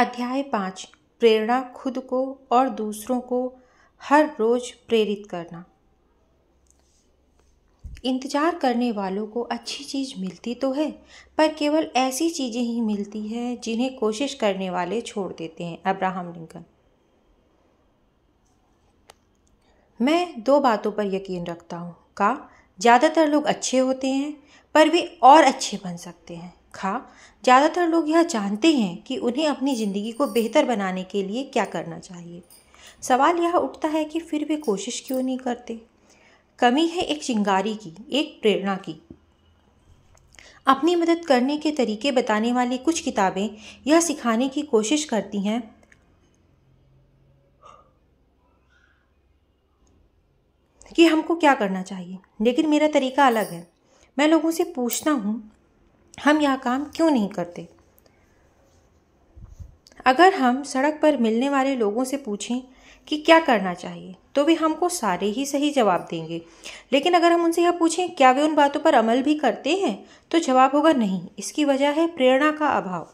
अध्याय पाँच प्रेरणा खुद को और दूसरों को हर रोज प्रेरित करना इंतजार करने वालों को अच्छी चीज़ मिलती तो है पर केवल ऐसी चीज़ें ही मिलती हैं जिन्हें कोशिश करने वाले छोड़ देते हैं अब्राहम लिंकन मैं दो बातों पर यकीन रखता हूँ का ज़्यादातर लोग अच्छे होते हैं पर वे और अच्छे बन सकते हैं खा ज़्यादातर लोग यह जानते हैं कि उन्हें अपनी ज़िंदगी को बेहतर बनाने के लिए क्या करना चाहिए सवाल यह उठता है कि फिर वे कोशिश क्यों नहीं करते कमी है एक चिंगारी की एक प्रेरणा की अपनी मदद करने के तरीके बताने वाली कुछ किताबें यह सिखाने की कोशिश करती हैं कि हमको क्या करना चाहिए लेकिन मेरा तरीका अलग है मैं लोगों से पूछता हूँ हम यह काम क्यों नहीं करते अगर हम सड़क पर मिलने वाले लोगों से पूछें कि क्या करना चाहिए तो वे हमको सारे ही सही जवाब देंगे लेकिन अगर हम उनसे यह पूछें क्या वे उन बातों पर अमल भी करते हैं तो जवाब होगा नहीं इसकी वजह है प्रेरणा का अभाव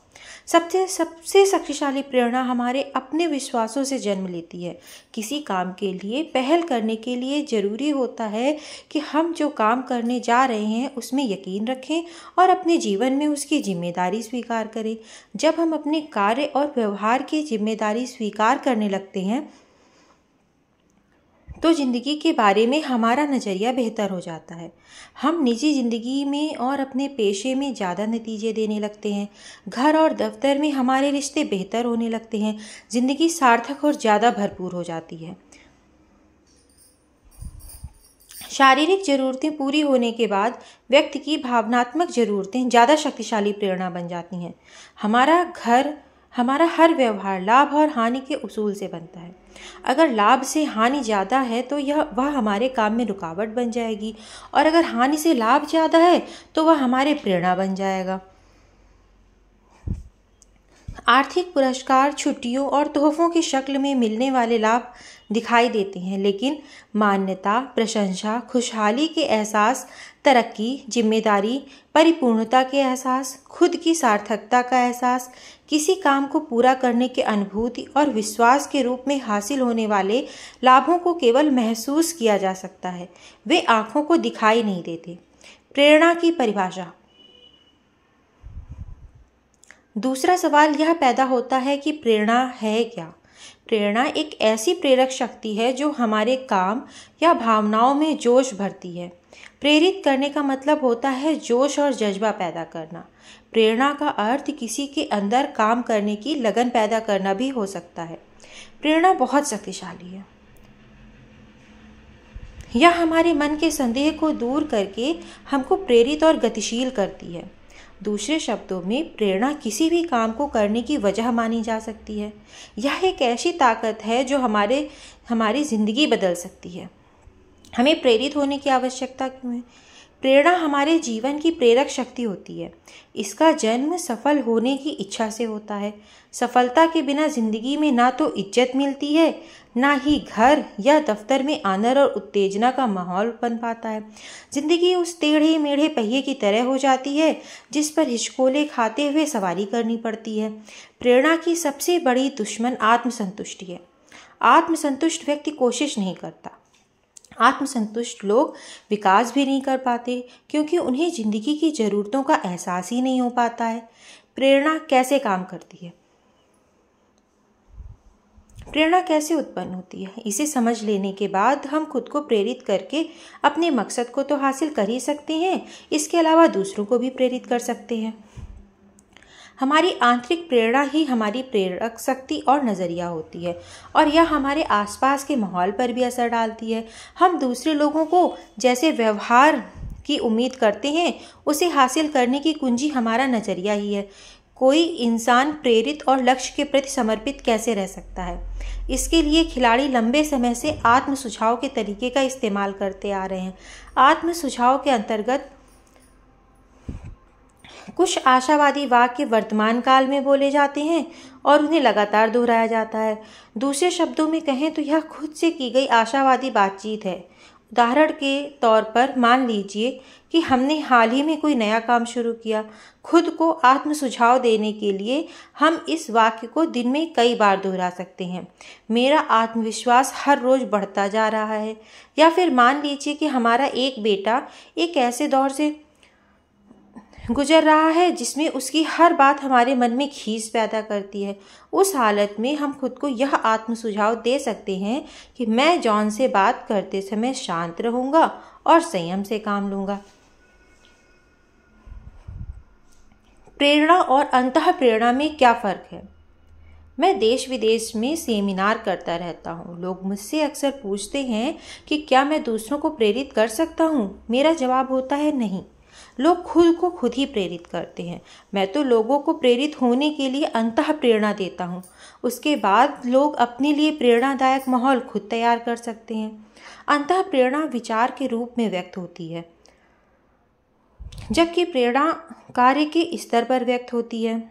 सबसे सबसे शक्तिशाली प्रेरणा हमारे अपने विश्वासों से जन्म लेती है किसी काम के लिए पहल करने के लिए ज़रूरी होता है कि हम जो काम करने जा रहे हैं उसमें यकीन रखें और अपने जीवन में उसकी जिम्मेदारी स्वीकार करें जब हम अपने कार्य और व्यवहार की जिम्मेदारी स्वीकार करने लगते हैं तो ज़िंदगी के बारे में हमारा नज़रिया बेहतर हो जाता है हम निजी ज़िंदगी में और अपने पेशे में ज़्यादा नतीजे देने लगते हैं घर और दफ्तर में हमारे रिश्ते बेहतर होने लगते हैं ज़िंदगी सार्थक और ज़्यादा भरपूर हो जाती है शारीरिक ज़रूरतें पूरी होने के बाद व्यक्ति की भावनात्मक ज़रूरतें ज़्यादा शक्तिशाली प्रेरणा बन जाती हैं हमारा घर हमारा हर व्यवहार लाभ और हानि के उसूल से बनता है अगर लाभ से हानि ज़्यादा है तो यह वह हमारे काम में रुकावट बन जाएगी और अगर हानि से लाभ ज़्यादा है तो वह हमारे प्रेरणा बन जाएगा आर्थिक पुरस्कार छुट्टियों और तोहफों की शक्ल में मिलने वाले लाभ दिखाई देते हैं लेकिन मान्यता प्रशंसा खुशहाली के एहसास तरक्की जिम्मेदारी परिपूर्णता के एहसास खुद की सार्थकता का एहसास किसी काम को पूरा करने के अनुभूति और विश्वास के रूप में हासिल होने वाले लाभों को केवल महसूस किया जा सकता है वे आँखों को दिखाई नहीं देते प्रेरणा की परिभाषा दूसरा सवाल यह पैदा होता है कि प्रेरणा है क्या प्रेरणा एक ऐसी प्रेरक शक्ति है जो हमारे काम या भावनाओं में जोश भरती है प्रेरित करने का मतलब होता है जोश और जज्बा पैदा करना प्रेरणा का अर्थ किसी के अंदर काम करने की लगन पैदा करना भी हो सकता है प्रेरणा बहुत शक्तिशाली है यह हमारे मन के संदेह को दूर करके हमको प्रेरित और गतिशील करती है दूसरे शब्दों में प्रेरणा किसी भी काम को करने की वजह मानी जा सकती है यह एक ऐसी ताकत है जो हमारे हमारी ज़िंदगी बदल सकती है हमें प्रेरित होने की आवश्यकता क्यों है प्रेरणा हमारे जीवन की प्रेरक शक्ति होती है इसका जन्म सफल होने की इच्छा से होता है सफलता के बिना जिंदगी में ना तो इज्जत मिलती है ना ही घर या दफ्तर में आनर और उत्तेजना का माहौल बन पाता है जिंदगी उस टेढ़े मेढ़े पहिए की तरह हो जाती है जिस पर हिचकोले खाते हुए सवारी करनी पड़ती है प्रेरणा की सबसे बड़ी दुश्मन आत्मसंतुष्टि है आत्मसंतुष्ट व्यक्ति कोशिश नहीं करता आत्मसंतुष्ट लोग विकास भी नहीं कर पाते क्योंकि उन्हें ज़िंदगी की ज़रूरतों का एहसास ही नहीं हो पाता है प्रेरणा कैसे काम करती है प्रेरणा कैसे उत्पन्न होती है इसे समझ लेने के बाद हम खुद को प्रेरित करके अपने मकसद को तो हासिल कर ही सकते हैं इसके अलावा दूसरों को भी प्रेरित कर सकते हैं हमारी आंतरिक प्रेरणा ही हमारी प्रेरक शक्ति और नज़रिया होती है और यह हमारे आसपास के माहौल पर भी असर डालती है हम दूसरे लोगों को जैसे व्यवहार की उम्मीद करते हैं उसे हासिल करने की कुंजी हमारा नज़रिया ही है कोई इंसान प्रेरित और लक्ष्य के प्रति समर्पित कैसे रह सकता है इसके लिए खिलाड़ी लंबे समय से आत्म सुझाव के तरीके का इस्तेमाल करते आ रहे हैं आत्म सुझाव के अंतर्गत कुछ आशावादी वाक्य वर्तमान काल में बोले जाते हैं और उन्हें लगातार दोहराया जाता है दूसरे शब्दों में कहें तो यह खुद से की गई आशावादी बातचीत है उदाहरण के तौर पर मान लीजिए कि हमने हाल ही में कोई नया काम शुरू किया खुद को आत्म सुझाव देने के लिए हम इस वाक्य को दिन में कई बार दोहरा सकते हैं मेरा आत्मविश्वास हर रोज़ बढ़ता जा रहा है या फिर मान लीजिए कि हमारा एक बेटा एक ऐसे दौर से गुजर रहा है जिसमें उसकी हर बात हमारे मन में खींच पैदा करती है उस हालत में हम खुद को यह आत्म सुझाव दे सकते हैं कि मैं जॉन से बात करते समय शांत रहूँगा और संयम से काम लूँगा प्रेरणा और अंत प्रेरणा में क्या फ़र्क है मैं देश विदेश में सेमिनार करता रहता हूँ लोग मुझसे अक्सर पूछते हैं कि क्या मैं दूसरों को प्रेरित कर सकता हूँ मेरा जवाब होता है नहीं लोग खुद को खुद ही प्रेरित करते हैं मैं तो लोगों को प्रेरित होने के लिए अंत प्रेरणा देता हूँ उसके बाद लोग अपने लिए प्रेरणादायक माहौल खुद तैयार कर सकते हैं अंत प्रेरणा विचार के रूप में व्यक्त होती है जबकि प्रेरणा कार्य के स्तर पर व्यक्त होती है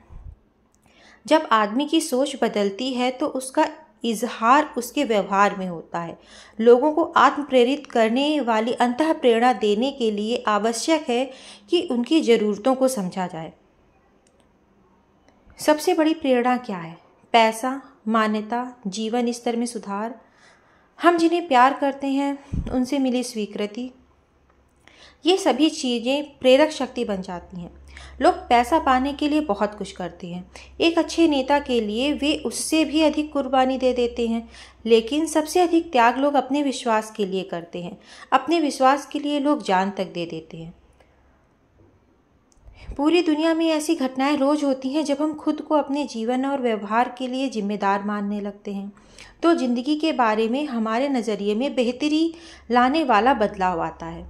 जब आदमी की सोच बदलती है तो उसका इजहार उसके व्यवहार में होता है लोगों को आत्म प्रेरित करने वाली अंत प्रेरणा देने के लिए आवश्यक है कि उनकी ज़रूरतों को समझा जाए सबसे बड़ी प्रेरणा क्या है पैसा मान्यता जीवन स्तर में सुधार हम जिन्हें प्यार करते हैं उनसे मिली स्वीकृति ये सभी चीज़ें प्रेरक शक्ति बन जाती हैं लोग पैसा पाने के लिए बहुत कुछ करते हैं एक अच्छे नेता के लिए वे उससे भी अधिक कुर्बानी दे देते हैं लेकिन सबसे अधिक त्याग लोग अपने विश्वास के लिए करते हैं अपने विश्वास के लिए लोग जान तक दे देते हैं पूरी दुनिया में ऐसी घटनाएं रोज होती हैं जब हम खुद को अपने जीवन और व्यवहार के लिए जिम्मेदार मानने लगते हैं तो ज़िंदगी के बारे में हमारे नज़रिए में बेहतरी लाने वाला बदलाव आता है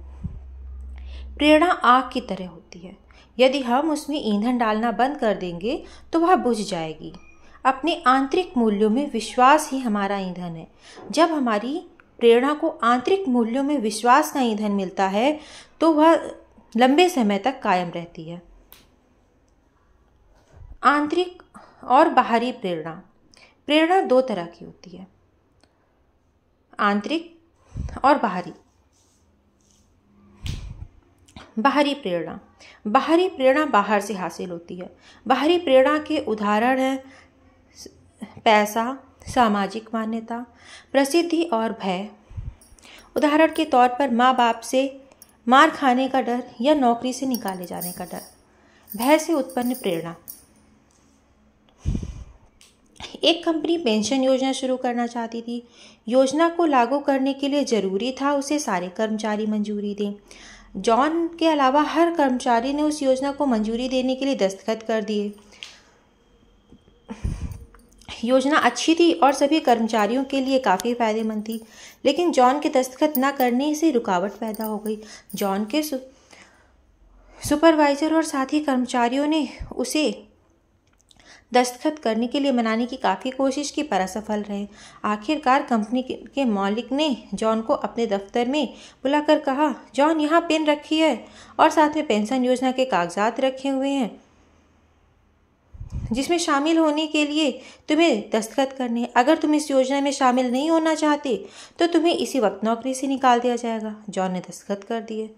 प्रेरणा आग की तरह होती है यदि हम उसमें ईंधन डालना बंद कर देंगे तो वह बुझ जाएगी अपने आंतरिक मूल्यों में विश्वास ही हमारा ईंधन है जब हमारी प्रेरणा को आंतरिक मूल्यों में विश्वास का ईंधन मिलता है तो वह लंबे समय तक कायम रहती है आंतरिक और बाहरी प्रेरणा प्रेरणा दो तरह की होती है आंतरिक और बाहरी बाहरी प्रेरणा बाहरी प्रेरणा बाहर से हासिल होती है बाहरी प्रेरणा के उदाहरण हैं पैसा सामाजिक मान्यता प्रसिद्धि और भय उदाहरण के तौर पर माँ बाप से मार खाने का डर या नौकरी से निकाले जाने का डर भय से उत्पन्न प्रेरणा एक कंपनी पेंशन योजना शुरू करना चाहती थी योजना को लागू करने के लिए जरूरी था उसे सारे कर्मचारी मंजूरी दें जॉन के अलावा हर कर्मचारी ने उस योजना को मंजूरी देने के लिए दस्तखत कर दिए योजना अच्छी थी और सभी कर्मचारियों के लिए काफ़ी फायदेमंद थी लेकिन जॉन के दस्तखत ना करने से रुकावट पैदा हो गई जॉन के सुपरवाइजर और साथी कर्मचारियों ने उसे दस्तखत करने के लिए मनाने की काफ़ी कोशिश की पर असफल रहे आखिरकार कंपनी के मालिक ने जॉन को अपने दफ्तर में बुलाकर कहा जॉन यहाँ पेन रखी है और साथ में पेंशन योजना के कागजात रखे हुए हैं जिसमें शामिल होने के लिए तुम्हें दस्तखत करने अगर तुम इस योजना में शामिल नहीं होना चाहते तो तुम्हें इसी वक्त नौकरी से निकाल दिया जाएगा जॉन ने दस्तखत कर दिए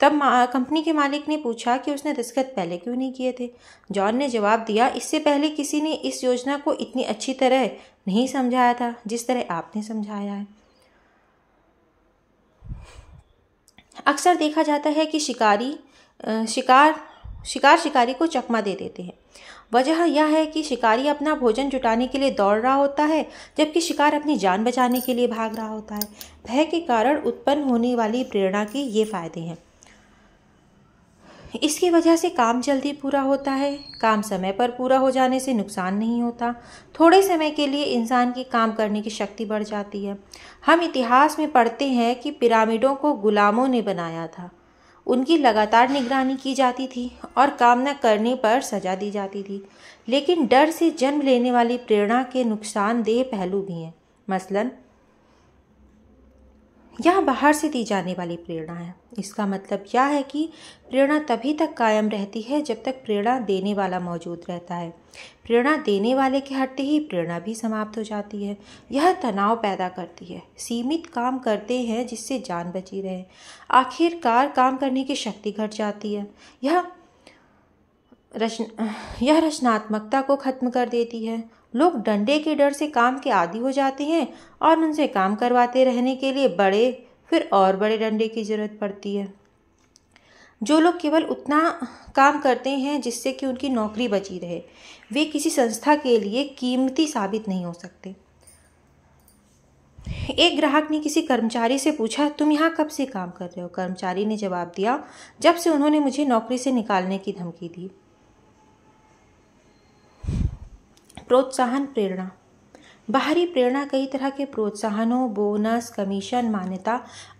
तब कंपनी के मालिक ने पूछा कि उसने दस्तखत पहले क्यों नहीं किए थे जॉन ने जवाब दिया इससे पहले किसी ने इस योजना को इतनी अच्छी तरह नहीं समझाया था जिस तरह आपने समझाया है अक्सर देखा जाता है कि शिकारी शिकार शिकार शिकारी को चकमा दे देते हैं वजह यह है कि शिकारी अपना भोजन जुटाने के लिए दौड़ रहा होता है जबकि शिकार अपनी जान बचाने के लिए भाग रहा होता है भय के कारण उत्पन्न होने वाली प्रेरणा के ये फायदे हैं इसकी वजह से काम जल्दी पूरा होता है काम समय पर पूरा हो जाने से नुकसान नहीं होता थोड़े समय के लिए इंसान की काम करने की शक्ति बढ़ जाती है हम इतिहास में पढ़ते हैं कि पिरामिडों को गुलामों ने बनाया था उनकी लगातार निगरानी की जाती थी और काम न करने पर सजा दी जाती थी लेकिन डर से जन्म लेने वाली प्रेरणा के नुकसानदेह पहलू भी हैं मसलन यह बाहर से दी जाने वाली प्रेरणा है इसका मतलब यह है कि प्रेरणा तभी तक कायम रहती है जब तक प्रेरणा देने वाला मौजूद रहता है प्रेरणा देने वाले के हटते ही प्रेरणा भी समाप्त हो जाती है यह तनाव पैदा करती है सीमित काम करते हैं जिससे जान बची रहे आखिरकार काम करने की शक्ति घट जाती है यह रचना यह रचनात्मकता को खत्म कर देती है लोग डंडे के डर से काम के आदि हो जाते हैं और उनसे काम करवाते रहने के लिए बड़े फिर और बड़े डंडे की ज़रूरत पड़ती है जो लोग केवल उतना काम करते हैं जिससे कि उनकी नौकरी बची रहे वे किसी संस्था के लिए कीमती साबित नहीं हो सकते एक ग्राहक ने किसी कर्मचारी से पूछा तुम यहाँ कब से काम कर रहे हो कर्मचारी ने जवाब दिया जब से उन्होंने मुझे नौकरी से निकालने की धमकी दी प्रोत्साहन प्रेरणा बाहरी प्रेरणा कई तरह के प्रोत्साहनों बोनस कमीशन मान्यता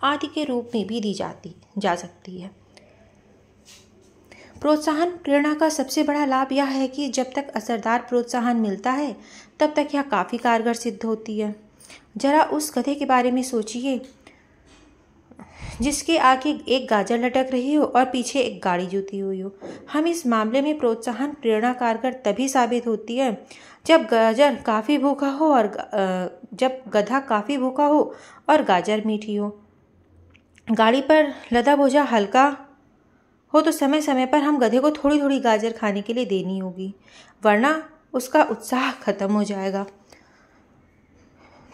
आदि के रूप में भी दी जाती जा सकती है प्रोत्साहन प्रेरणा का सबसे बड़ा लाभ यह है कि जब तक असरदार प्रोत्साहन मिलता है तब तक यह काफ़ी कारगर सिद्ध होती है जरा उस कथे के बारे में सोचिए जिसके आगे एक गाजर लटक रही हो और पीछे एक गाड़ी जूती हुई हो हम इस मामले में प्रोत्साहन प्रेरणा कारगर तभी साबित होती है जब गाजर काफ़ी भूखा हो और जब गधा काफ़ी भूखा हो और गाजर मीठी हो गाड़ी पर लदा बोझा हल्का हो तो समय समय पर हम गधे को थोड़ी थोड़ी गाजर खाने के लिए देनी होगी वरना उसका उत्साह खत्म हो जाएगा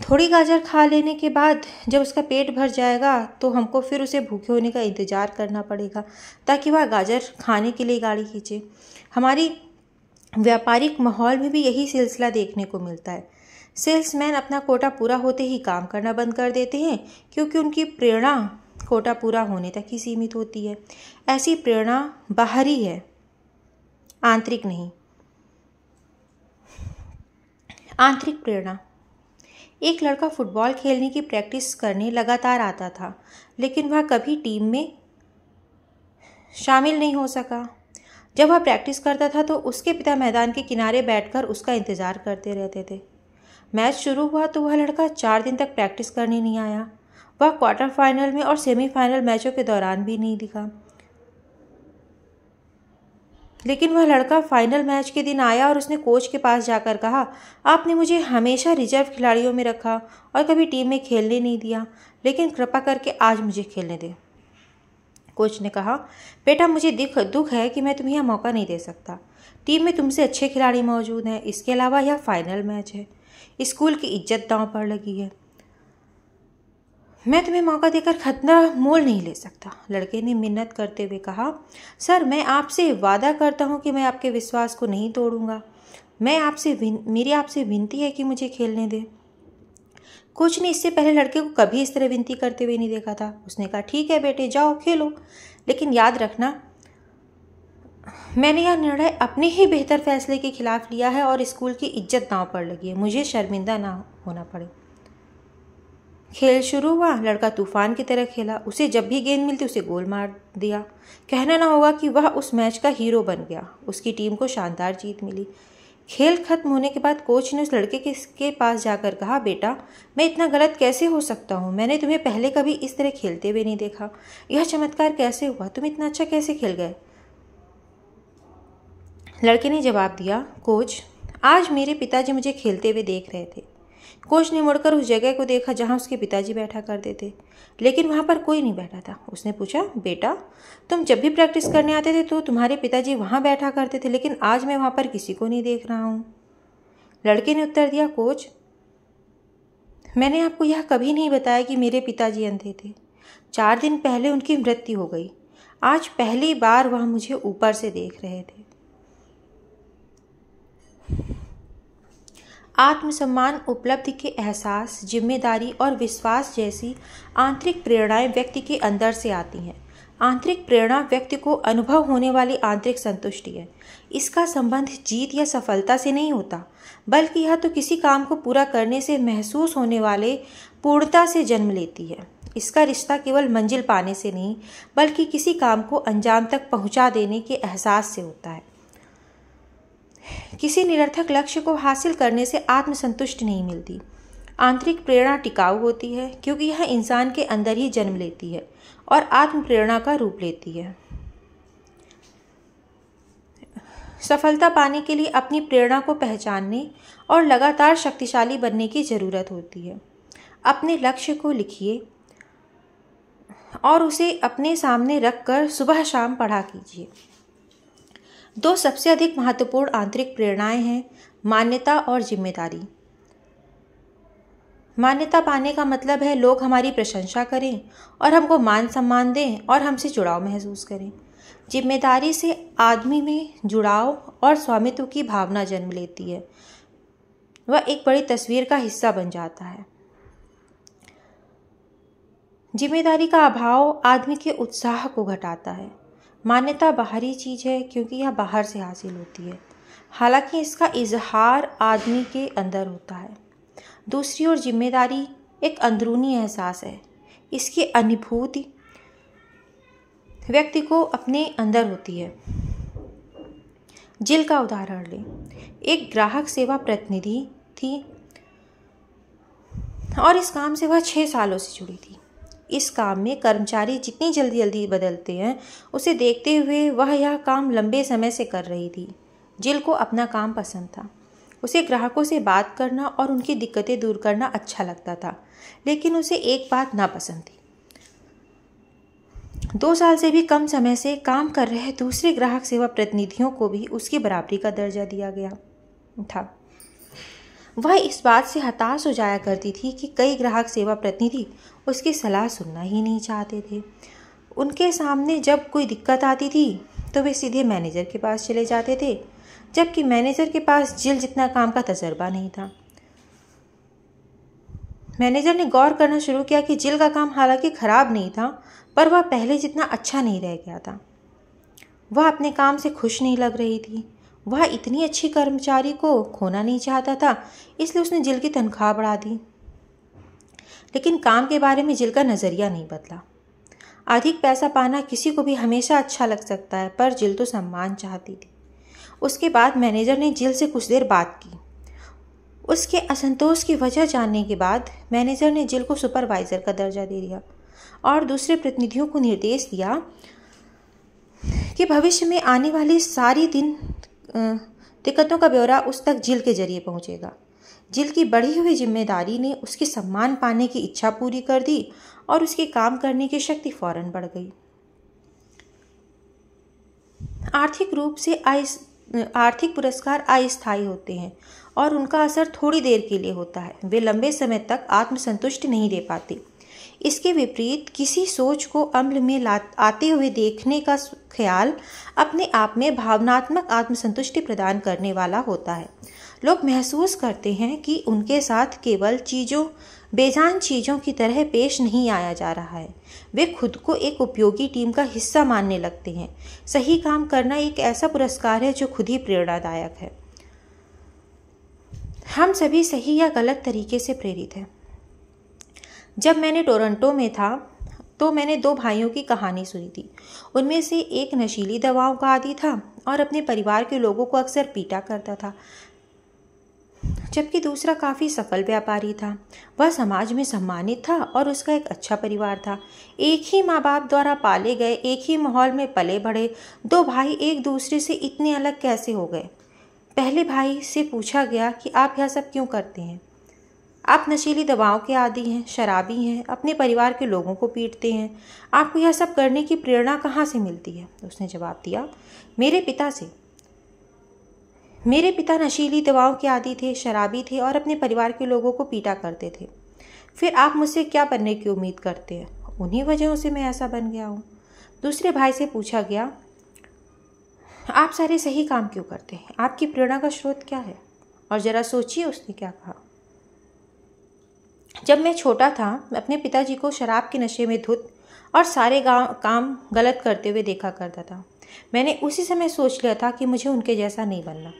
थोड़ी गाजर खा लेने के बाद जब उसका पेट भर जाएगा तो हमको फिर उसे भूखे होने का इंतज़ार करना पड़ेगा ताकि वह गाजर खाने के लिए गाड़ी खींचे हमारी व्यापारिक माहौल में भी यही सिलसिला देखने को मिलता है सेल्समैन अपना कोटा पूरा होते ही काम करना बंद कर देते हैं क्योंकि उनकी प्रेरणा कोटा पूरा होने तक ही सीमित होती है ऐसी प्रेरणा बाहरी है आंतरिक नहीं आंतरिक प्रेरणा एक लड़का फुटबॉल खेलने की प्रैक्टिस करने लगातार आता था लेकिन वह कभी टीम में शामिल नहीं हो सका जब वह प्रैक्टिस करता था तो उसके पिता मैदान के किनारे बैठकर उसका इंतज़ार करते रहते थे मैच शुरू हुआ तो वह लड़का चार दिन तक प्रैक्टिस करने नहीं आया वह क्वार्टर फाइनल में और सेमीफाइनल मैचों के दौरान भी नहीं दिखा लेकिन वह लड़का फाइनल मैच के दिन आया और उसने कोच के पास जाकर कहा आपने मुझे हमेशा रिजर्व खिलाड़ियों में रखा और कभी टीम में खेलने नहीं दिया लेकिन कृपा करके आज मुझे खेलने दे कोच ने कहा बेटा मुझे दिख दुख है कि मैं तुम्हें यह मौका नहीं दे सकता टीम में तुमसे अच्छे खिलाड़ी मौजूद हैं इसके अलावा यह फाइनल मैच है स्कूल की इज्जत दांव पर लगी है मैं तुम्हें मौका देकर खतना मोल नहीं ले सकता लड़के ने मिन्नत करते हुए कहा सर मैं आपसे वादा करता हूँ कि मैं आपके विश्वास को नहीं तोड़ूंगा मैं आपसे मेरी आपसे विनती है कि मुझे खेलने दें कोच ने इससे पहले लड़के को कभी इस तरह विनती करते हुए नहीं देखा था उसने कहा ठीक है बेटे जाओ खेलो लेकिन याद रखना मैंने यह निर्णय अपने ही बेहतर फैसले के खिलाफ लिया है और स्कूल की इज्जत नाव पर लगी है मुझे शर्मिंदा ना होना पड़े खेल शुरू हुआ लड़का तूफान की तरह खेला उसे जब भी गेंद मिलती उसे गोल मार दिया कहना ना होगा कि वह उस मैच का हीरो बन गया उसकी टीम को शानदार जीत मिली खेल खत्म होने के बाद कोच ने उस लड़के के, पास जाकर कहा बेटा मैं इतना गलत कैसे हो सकता हूँ मैंने तुम्हें पहले कभी इस तरह खेलते हुए नहीं देखा यह चमत्कार कैसे हुआ तुम इतना अच्छा कैसे खेल गए लड़के ने जवाब दिया कोच आज मेरे पिताजी मुझे खेलते हुए देख रहे थे कोच ने मुड़कर उस जगह को देखा जहाँ उसके पिताजी बैठा करते थे लेकिन वहाँ पर कोई नहीं बैठा था उसने पूछा बेटा तुम जब भी प्रैक्टिस करने आते थे तो तुम्हारे पिताजी वहाँ बैठा करते थे लेकिन आज मैं वहाँ पर किसी को नहीं देख रहा हूँ लड़के ने उत्तर दिया कोच मैंने आपको यह कभी नहीं बताया कि मेरे पिताजी अंधे थे चार दिन पहले उनकी मृत्यु हो गई आज पहली बार वह मुझे ऊपर से देख रहे थे आत्मसम्मान उपलब्धि के एहसास जिम्मेदारी और विश्वास जैसी आंतरिक प्रेरणाएं व्यक्ति के अंदर से आती हैं आंतरिक प्रेरणा व्यक्ति को अनुभव होने वाली आंतरिक संतुष्टि है इसका संबंध जीत या सफलता से नहीं होता बल्कि यह तो किसी काम को पूरा करने से महसूस होने वाले पूर्णता से जन्म लेती है इसका रिश्ता केवल मंजिल पाने से नहीं बल्कि किसी काम को अंजाम तक पहुंचा देने के एहसास से होता है किसी निरर्थक लक्ष्य को हासिल करने से आत्मसंतुष्टि नहीं मिलती आंतरिक प्रेरणा टिकाऊ होती है क्योंकि यह इंसान के अंदर ही जन्म लेती है और आत्म प्रेरणा का रूप लेती है सफलता पाने के लिए अपनी प्रेरणा को पहचानने और लगातार शक्तिशाली बनने की ज़रूरत होती है अपने लक्ष्य को लिखिए और उसे अपने सामने रखकर सुबह शाम पढ़ा कीजिए दो सबसे अधिक महत्वपूर्ण आंतरिक प्रेरणाएं हैं मान्यता और जिम्मेदारी मान्यता पाने का मतलब है लोग हमारी प्रशंसा करें और हमको मान सम्मान दें और हमसे जुड़ाव महसूस करें जिम्मेदारी से आदमी में जुड़ाव और स्वामित्व की भावना जन्म लेती है वह एक बड़ी तस्वीर का हिस्सा बन जाता है जिम्मेदारी का अभाव आदमी के उत्साह को घटाता है मान्यता बाहरी चीज़ है क्योंकि यह बाहर से हासिल होती है हालांकि इसका इजहार आदमी के अंदर होता है दूसरी ओर जिम्मेदारी एक अंदरूनी एहसास है इसकी अनुभूति व्यक्ति को अपने अंदर होती है जिल का उदाहरण लें एक ग्राहक सेवा प्रतिनिधि थी और इस काम से वह छः सालों से जुड़ी थी इस काम में कर्मचारी जितनी जल्दी जल्दी बदलते हैं उसे देखते हुए वह यह काम लंबे समय से कर रही थी जिल को अपना काम पसंद था उसे ग्राहकों से बात करना और उनकी दिक्कतें दूर करना अच्छा लगता था लेकिन उसे एक बात नापसंद थी दो साल से भी कम समय से काम कर रहे दूसरे ग्राहक सेवा प्रतिनिधियों को भी उसकी बराबरी का दर्जा दिया गया था वह इस बात से हताश हो जाया करती थी कि कई ग्राहक सेवा प्रतिनिधि उसकी सलाह सुनना ही नहीं चाहते थे उनके सामने जब कोई दिक्कत आती थी तो वे सीधे मैनेजर के पास चले जाते थे जबकि मैनेजर के पास जिल जितना काम का तजर्बा नहीं था मैनेजर ने गौर करना शुरू किया कि जिल का काम हालांकि ख़राब नहीं था पर वह पहले जितना अच्छा नहीं रह गया था वह अपने काम से खुश नहीं लग रही थी वह इतनी अच्छी कर्मचारी को खोना नहीं चाहता था इसलिए उसने जिल की तनख्वाह बढ़ा दी लेकिन काम के बारे में जिल का नज़रिया नहीं बदला अधिक पैसा पाना किसी को भी हमेशा अच्छा लग सकता है पर जिल तो सम्मान चाहती थी उसके बाद मैनेजर ने जिल से कुछ देर बात की उसके असंतोष की वजह जानने के बाद मैनेजर ने जिल को सुपरवाइज़र का दर्जा दे दिया और दूसरे प्रतिनिधियों को निर्देश दिया कि भविष्य में आने वाली सारी दिन दिक्कतों का ब्यौरा उस तक जिल के जरिए पहुंचेगा जिल की बढ़ी हुई जिम्मेदारी ने उसके सम्मान पाने की इच्छा पूरी कर दी और उसके काम करने की शक्ति फौरन बढ़ गई आर्थिक रूप से आर्थिक पुरस्कार अस्थायी होते हैं और उनका असर थोड़ी देर के लिए होता है वे लंबे समय तक आत्मसंतुष्टि नहीं दे पाते इसके विपरीत किसी सोच को अम्ल में आते हुए देखने का ख्याल अपने आप में भावनात्मक आत्मसंतुष्टि प्रदान करने वाला होता है लोग महसूस करते हैं कि उनके साथ केवल चीज़ों बेजान चीज़ों की तरह पेश नहीं आया जा रहा है वे खुद को एक उपयोगी टीम का हिस्सा मानने लगते हैं सही काम करना एक ऐसा पुरस्कार है जो खुद ही प्रेरणादायक है हम सभी सही या गलत तरीके से प्रेरित हैं जब मैंने टोरंटो में था तो मैंने दो भाइयों की कहानी सुनी थी उनमें से एक नशीली दवाओं का आदि था और अपने परिवार के लोगों को अक्सर पीटा करता था जबकि दूसरा काफ़ी सफल व्यापारी था वह समाज में सम्मानित था और उसका एक अच्छा परिवार था एक ही माँ बाप द्वारा पाले गए एक ही माहौल में पले बढ़े दो भाई एक दूसरे से इतने अलग कैसे हो गए पहले भाई से पूछा गया कि आप यह सब क्यों करते हैं आप नशीली दवाओं के आदि हैं शराबी हैं अपने परिवार के लोगों को पीटते हैं आपको यह सब करने की प्रेरणा कहाँ से मिलती है उसने जवाब दिया मेरे पिता से मेरे पिता नशीली दवाओं के आदि थे शराबी थे और अपने परिवार के लोगों को पीटा करते थे फिर आप मुझसे क्या बनने की उम्मीद करते हैं उन्हीं वजहों से मैं ऐसा बन गया हूँ दूसरे भाई से पूछा गया आप सारे सही काम क्यों करते हैं आपकी प्रेरणा का स्रोत क्या है और ज़रा सोचिए उसने क्या कहा जब मैं छोटा था मैं अपने पिताजी को शराब के नशे में धुत और सारे काम गलत करते हुए देखा करता था मैंने उसी समय सोच लिया था कि मुझे उनके जैसा नहीं बनना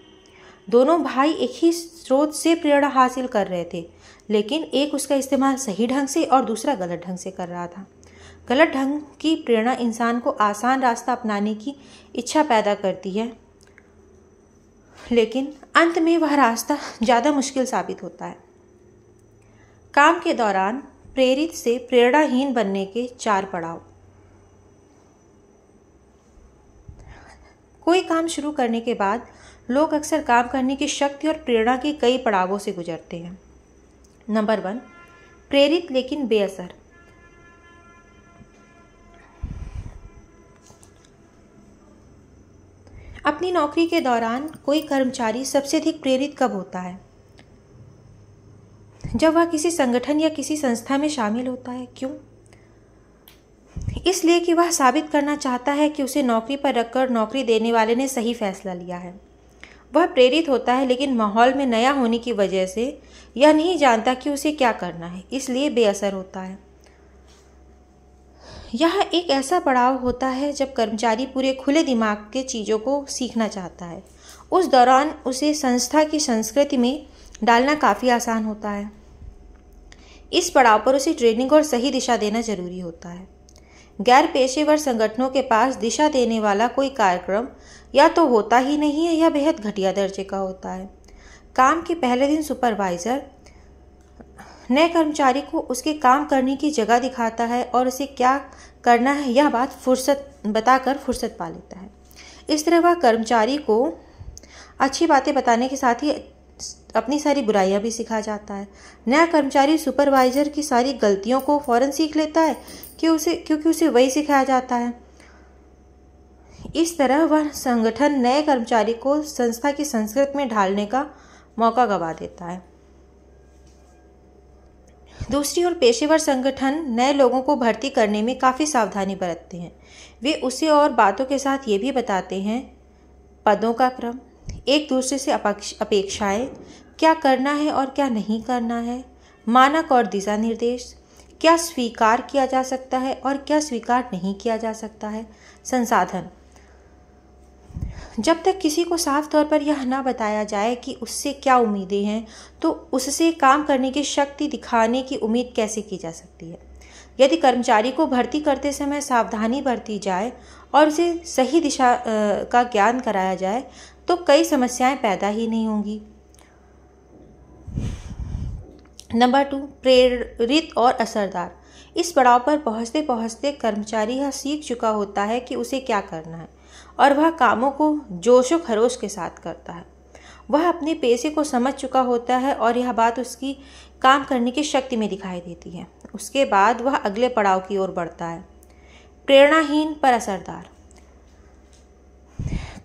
दोनों भाई एक ही स्रोत से प्रेरणा हासिल कर रहे थे लेकिन एक उसका इस्तेमाल सही ढंग से और दूसरा गलत ढंग से कर रहा था गलत ढंग की प्रेरणा इंसान को आसान रास्ता अपनाने की इच्छा पैदा करती है लेकिन अंत में वह रास्ता ज़्यादा मुश्किल साबित होता है काम के दौरान प्रेरित से प्रेरणाहीन बनने के चार पड़ाव कोई काम शुरू करने के बाद लोग अक्सर काम करने की शक्ति और प्रेरणा के कई पड़ावों से गुजरते हैं नंबर वन प्रेरित लेकिन बेअसर अपनी नौकरी के दौरान कोई कर्मचारी सबसे अधिक प्रेरित कब होता है जब वह किसी संगठन या किसी संस्था में शामिल होता है क्यों इसलिए कि वह साबित करना चाहता है कि उसे नौकरी पर रखकर नौकरी देने वाले ने सही फैसला लिया है वह प्रेरित होता है लेकिन माहौल में नया होने की वजह से यह नहीं जानता कि उसे क्या करना है इसलिए बेअसर होता है यह एक ऐसा पड़ाव होता है जब कर्मचारी पूरे खुले दिमाग के चीज़ों को सीखना चाहता है उस दौरान उसे संस्था की संस्कृति में डालना काफ़ी आसान होता है इस पड़ाव पर उसे ट्रेनिंग और सही दिशा देना जरूरी होता है गैर पेशेवर संगठनों के पास दिशा देने वाला कोई कार्यक्रम या तो होता ही नहीं है या बेहद घटिया दर्जे का होता है काम के पहले दिन सुपरवाइज़र नए कर्मचारी को उसके काम करने की जगह दिखाता है और उसे क्या करना है यह बात फुर्सत बताकर फुर्सत पा लेता है इस तरह वह कर्मचारी को अच्छी बातें बताने के साथ ही अपनी सारी बुराइयां भी सिखा जाता है नया कर्मचारी सुपरवाइजर की सारी गलतियों को फौरन सीख लेता है कि उसे क्योंकि उसे वही सिखाया जाता है इस तरह वह संगठन नए कर्मचारी को संस्था की संस्कृति में ढालने का मौका गवा देता है दूसरी ओर पेशेवर संगठन नए लोगों को भर्ती करने में काफ़ी सावधानी बरतते हैं वे उसे और बातों के साथ ये भी बताते हैं पदों का क्रम एक दूसरे से अपेक्षाएं क्या करना है और क्या नहीं करना है मानक और दिशा निर्देश क्या स्वीकार किया जा सकता है और क्या स्वीकार नहीं किया जा सकता है संसाधन जब तक किसी को साफ तौर पर यह ना बताया जाए कि उससे क्या उम्मीदें हैं तो उससे काम करने की शक्ति दिखाने की उम्मीद कैसे की जा सकती है यदि कर्मचारी को भर्ती करते समय सावधानी बरती जाए और उसे सही दिशा का ज्ञान कराया जाए तो कई समस्याएं पैदा ही नहीं होंगी नंबर टू प्रेरित और असरदार इस पड़ाव पर पहुंचते पहुंचते कर्मचारी यह सीख चुका होता है कि उसे क्या करना है और वह कामों को जोशो खरोश के साथ करता है वह अपने पेशे को समझ चुका होता है और यह बात उसकी काम करने की शक्ति में दिखाई देती है उसके बाद वह अगले पड़ाव की ओर बढ़ता है प्रेरणाहीन पर असरदार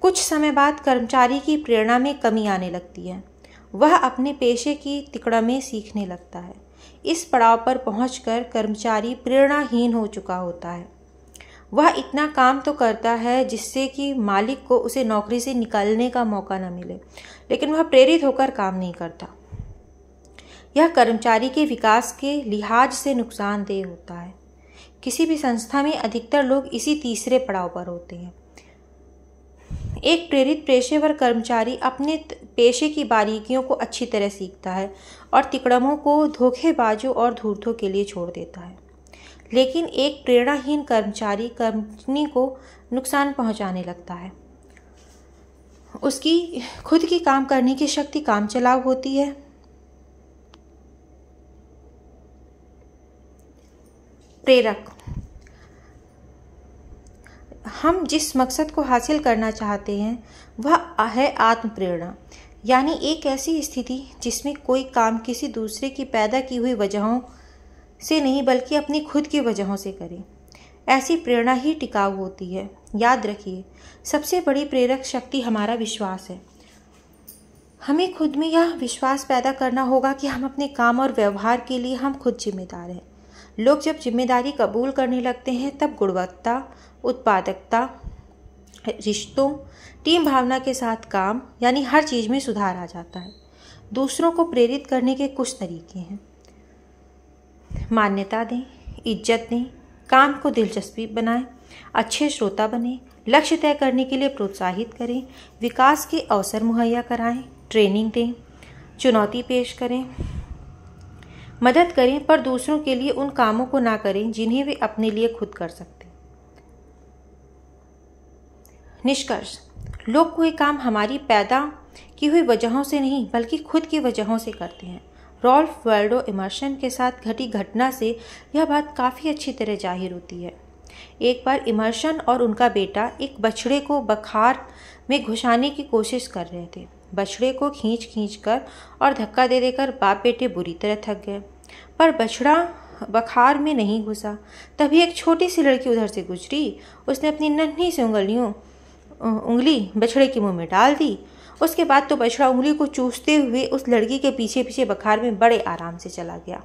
कुछ समय बाद कर्मचारी की प्रेरणा में कमी आने लगती है वह अपने पेशे की तिकड़ा में सीखने लगता है इस पड़ाव पर कर कर्मचारी प्रेरणाहीन हो चुका होता है वह इतना काम तो करता है जिससे कि मालिक को उसे नौकरी से निकालने का मौका न मिले लेकिन वह प्रेरित होकर काम नहीं करता यह कर्मचारी के विकास के लिहाज से नुकसानदेह होता है किसी भी संस्था में अधिकतर लोग इसी तीसरे पड़ाव पर होते हैं एक प्रेरित पेशेवर कर्मचारी अपने पेशे की बारीकियों को अच्छी तरह सीखता है और तिकड़मों को धोखेबाजों और धूर्तों के लिए छोड़ देता है लेकिन एक प्रेरणाहीन कर्मचारी कंपनी को नुकसान पहुंचाने लगता है उसकी खुद की काम करने की शक्ति काम चलाव होती है प्रेरक हम जिस मकसद को हासिल करना चाहते हैं वह है आत्म प्रेरणा यानी एक ऐसी स्थिति जिसमें कोई काम किसी दूसरे की पैदा की हुई वजहों से नहीं बल्कि अपनी खुद की वजहों से करें ऐसी प्रेरणा ही टिकाऊ होती है याद रखिए सबसे बड़ी प्रेरक शक्ति हमारा विश्वास है हमें खुद में यह विश्वास पैदा करना होगा कि हम अपने काम और व्यवहार के लिए हम खुद जिम्मेदार हैं लोग जब जिम्मेदारी कबूल करने लगते हैं तब गुणवत्ता उत्पादकता रिश्तों टीम भावना के साथ काम यानी हर चीज़ में सुधार आ जाता है दूसरों को प्रेरित करने के कुछ तरीके हैं मान्यता दें इज्जत दें काम को दिलचस्पी बनाएं अच्छे श्रोता बने लक्ष्य तय करने के लिए प्रोत्साहित करें विकास के अवसर मुहैया कराएं ट्रेनिंग दें चुनौती पेश करें मदद करें पर दूसरों के लिए उन कामों को ना करें जिन्हें वे अपने लिए खुद कर सकते निष्कर्ष लोग कोई काम हमारी पैदा की हुई वजहों से नहीं बल्कि खुद की वजहों से करते हैं रॉल्फ वर्ल्डो इमर्शन के साथ घटी घटना से यह बात काफ़ी अच्छी तरह जाहिर होती है एक बार इमर्शन और उनका बेटा एक बछड़े को बखार में घुसाने की कोशिश कर रहे थे बछड़े को खींच खींच कर और धक्का दे देकर बाप बेटे बुरी तरह थक गए पर बछड़ा बखार में नहीं घुसा तभी एक छोटी सी लड़की उधर से गुजरी उसने अपनी नन्ही सी उंगलियों उंगली बछड़े के मुंह में डाल दी उसके बाद तो बछड़ा उंगली को चूसते हुए उस लड़की के पीछे पीछे बखार में बड़े आराम से चला गया